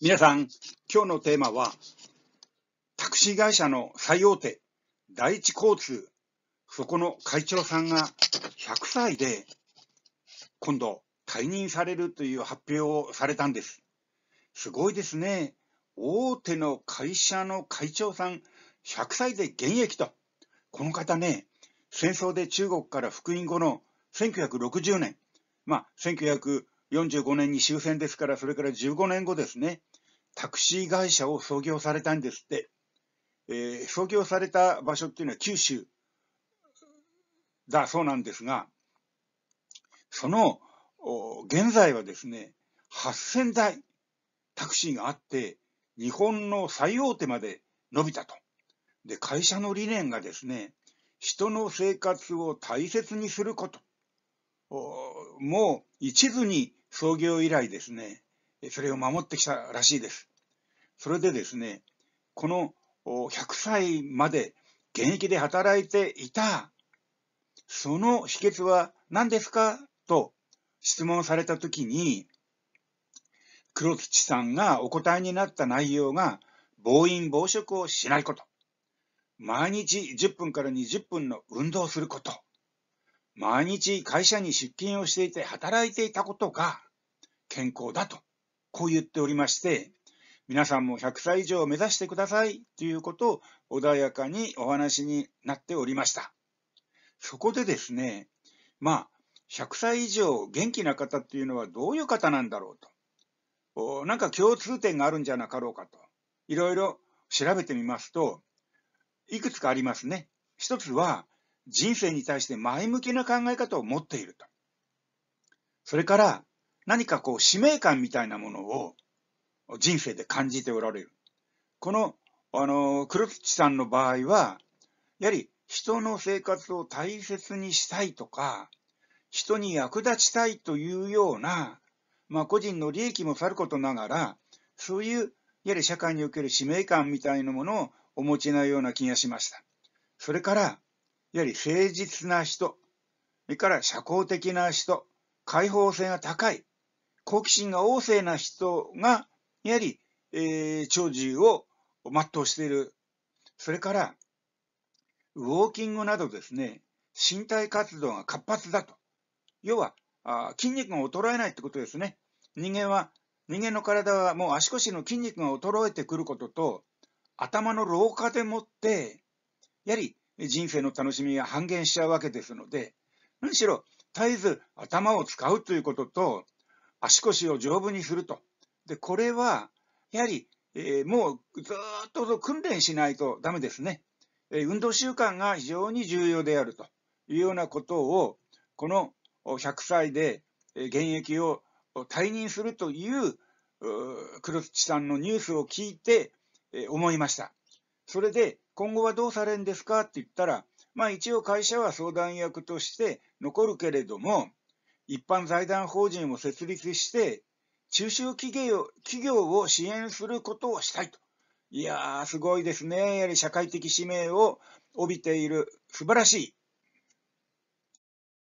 皆さん、今日のテーマは、タクシー会社の最大手、第一交通、そこの会長さんが100歳で、今度、退任されるという発表をされたんです。すごいですね。大手の会社の会長さん、100歳で現役と。この方ね、戦争で中国から復員後の1960年、まあ、1960 45年に終戦ですから、それから15年後ですね、タクシー会社を創業されたんですって。えー、創業された場所っていうのは九州だそうなんですが、その、現在はですね、8000台タクシーがあって、日本の最大手まで伸びたと。で、会社の理念がですね、人の生活を大切にすること。もう一途に創業以来ですね、それを守ってきたらしいです。それでですね、この100歳まで現役で働いていた、その秘訣は何ですかと質問されたときに、黒土さんがお答えになった内容が、暴飲暴食をしないこと。毎日10分から20分の運動をすること。毎日会社に出勤をしていて働いていたことが健康だと、こう言っておりまして、皆さんも100歳以上を目指してくださいということを穏やかにお話になっておりました。そこでですね、まあ、100歳以上元気な方っていうのはどういう方なんだろうと。なんか共通点があるんじゃなかろうかと。いろいろ調べてみますと、いくつかありますね。一つは、人生に対して前向きな考え方を持っていると。それから何かこう使命感みたいなものを人生で感じておられる。この、あの、黒土さんの場合は、やはり人の生活を大切にしたいとか、人に役立ちたいというような、まあ個人の利益もさることながら、そういう、やはり社会における使命感みたいなものをお持ちなような気がしました。それから、やはり誠実な人、それから社交的な人、開放性が高い、好奇心が旺盛な人が、やはり、えー、長寿を全うしている。それから、ウォーキングなどですね、身体活動が活発だと。要は、あ筋肉が衰えないってことですね。人間は、人間の体はもう足腰の筋肉が衰えてくることと、頭の老化でもって、やはり人生の楽しみが半減しちゃうわけですので、むしろ絶えず頭を使うということと、足腰を丈夫にすると。で、これは、やはり、えー、もうずっと訓練しないとダメですね。えー、運動習慣が非常に重要であるというようなことを、この100歳で現役を退任するという黒土さんのニュースを聞いて思いました。それで、今後はどうされるんですかって言ったら、まあ一応会社は相談役として残るけれども、一般財団法人を設立して、中小企業企業を支援することをしたいと。いやー、すごいですね。やはり社会的使命を帯びている、素晴らしい